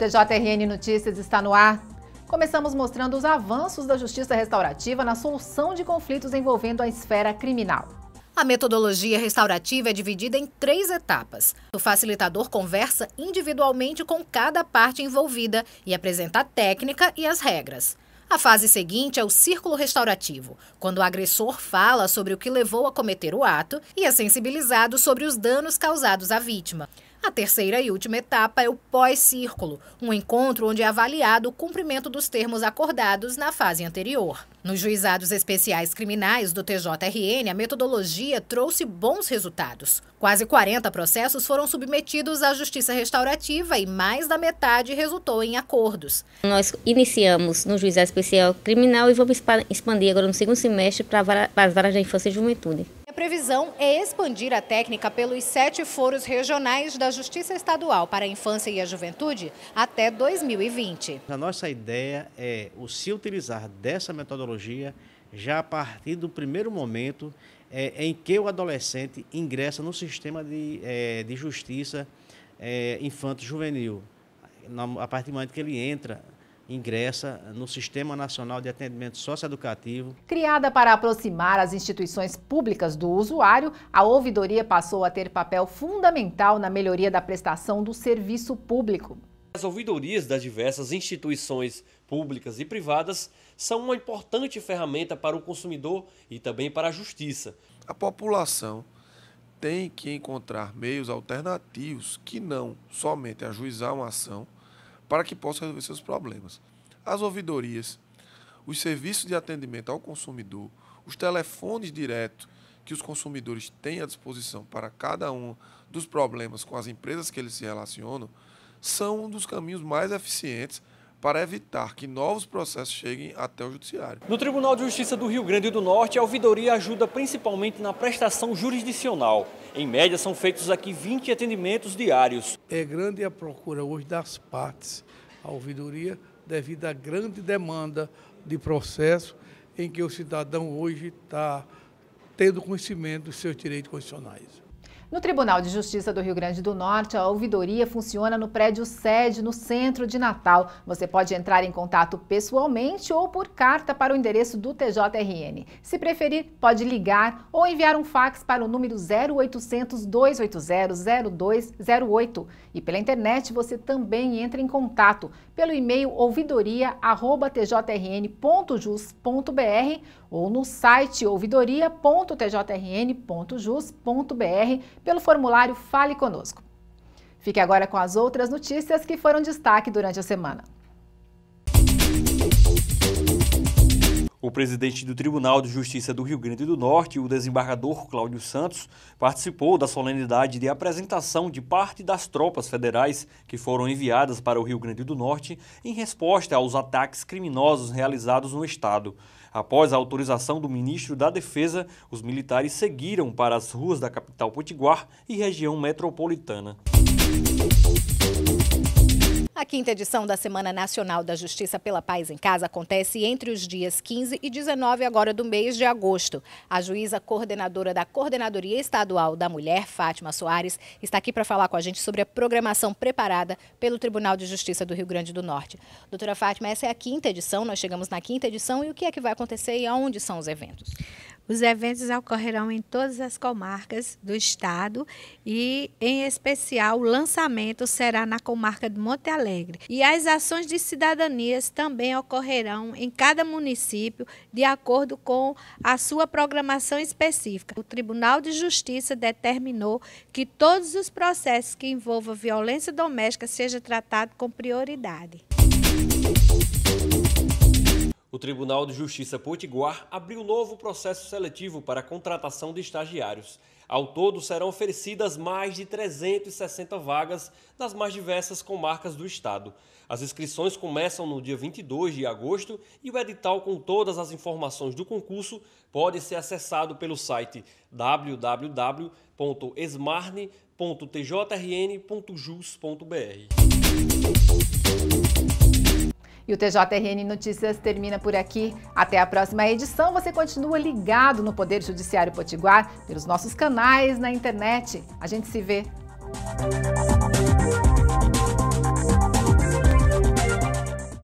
TJRN Notícias está no ar. Começamos mostrando os avanços da justiça restaurativa na solução de conflitos envolvendo a esfera criminal. A metodologia restaurativa é dividida em três etapas. O facilitador conversa individualmente com cada parte envolvida e apresenta a técnica e as regras. A fase seguinte é o círculo restaurativo, quando o agressor fala sobre o que levou a cometer o ato e é sensibilizado sobre os danos causados à vítima. A terceira e última etapa é o pós-círculo, um encontro onde é avaliado o cumprimento dos termos acordados na fase anterior. Nos juizados especiais criminais do TJRN, a metodologia trouxe bons resultados. Quase 40 processos foram submetidos à justiça restaurativa e mais da metade resultou em acordos. Nós iniciamos no juizado especial criminal e vamos expandir agora no segundo semestre para as varas da infância e juventude previsão é expandir a técnica pelos sete foros regionais da Justiça Estadual para a Infância e a Juventude até 2020. A nossa ideia é o se utilizar dessa metodologia já a partir do primeiro momento é, em que o adolescente ingressa no sistema de, é, de justiça é, infanto-juvenil, a partir do momento que ele entra ingressa no Sistema Nacional de Atendimento Socioeducativo. Criada para aproximar as instituições públicas do usuário, a ouvidoria passou a ter papel fundamental na melhoria da prestação do serviço público. As ouvidorias das diversas instituições públicas e privadas são uma importante ferramenta para o consumidor e também para a justiça. A população tem que encontrar meios alternativos que não somente ajuizar uma ação, para que possa resolver seus problemas. As ouvidorias, os serviços de atendimento ao consumidor, os telefones diretos que os consumidores têm à disposição para cada um dos problemas com as empresas que eles se relacionam, são um dos caminhos mais eficientes para evitar que novos processos cheguem até o Judiciário. No Tribunal de Justiça do Rio Grande do Norte, a ouvidoria ajuda principalmente na prestação jurisdicional. Em média, são feitos aqui 20 atendimentos diários. É grande a procura hoje das partes à ouvidoria devido à grande demanda de processo em que o cidadão hoje está tendo conhecimento dos seus direitos constitucionais. No Tribunal de Justiça do Rio Grande do Norte, a ouvidoria funciona no prédio sede, no centro de Natal. Você pode entrar em contato pessoalmente ou por carta para o endereço do TJRN. Se preferir, pode ligar ou enviar um fax para o número 0800 280 0208. E pela internet você também entra em contato pelo e-mail ouvidoria@tjrn.jus.br ou no site ouvidoria.tjrn.jus.br pelo formulário Fale Conosco. Fique agora com as outras notícias que foram destaque durante a semana. O presidente do Tribunal de Justiça do Rio Grande do Norte, o desembargador Cláudio Santos, participou da solenidade de apresentação de parte das tropas federais que foram enviadas para o Rio Grande do Norte em resposta aos ataques criminosos realizados no estado. Após a autorização do ministro da Defesa, os militares seguiram para as ruas da capital potiguar e região metropolitana. A quinta edição da Semana Nacional da Justiça pela Paz em Casa acontece entre os dias 15 e 19 agora do mês de agosto. A juíza coordenadora da Coordenadoria Estadual da Mulher, Fátima Soares, está aqui para falar com a gente sobre a programação preparada pelo Tribunal de Justiça do Rio Grande do Norte. Doutora Fátima, essa é a quinta edição, nós chegamos na quinta edição e o que é que vai acontecer e aonde são os eventos? Os eventos ocorrerão em todas as comarcas do estado e, em especial, o lançamento será na comarca de Monte Alegre. E as ações de cidadanias também ocorrerão em cada município de acordo com a sua programação específica. O Tribunal de Justiça determinou que todos os processos que envolvam violência doméstica sejam tratados com prioridade. O Tribunal de Justiça Potiguar abriu novo processo seletivo para a contratação de estagiários. Ao todo, serão oferecidas mais de 360 vagas nas mais diversas comarcas do estado. As inscrições começam no dia 22 de agosto e o edital com todas as informações do concurso pode ser acessado pelo site www.esmarne.tjrn.jus.br. E o TJRN Notícias termina por aqui. Até a próxima edição. Você continua ligado no Poder Judiciário Potiguar pelos nossos canais na internet. A gente se vê.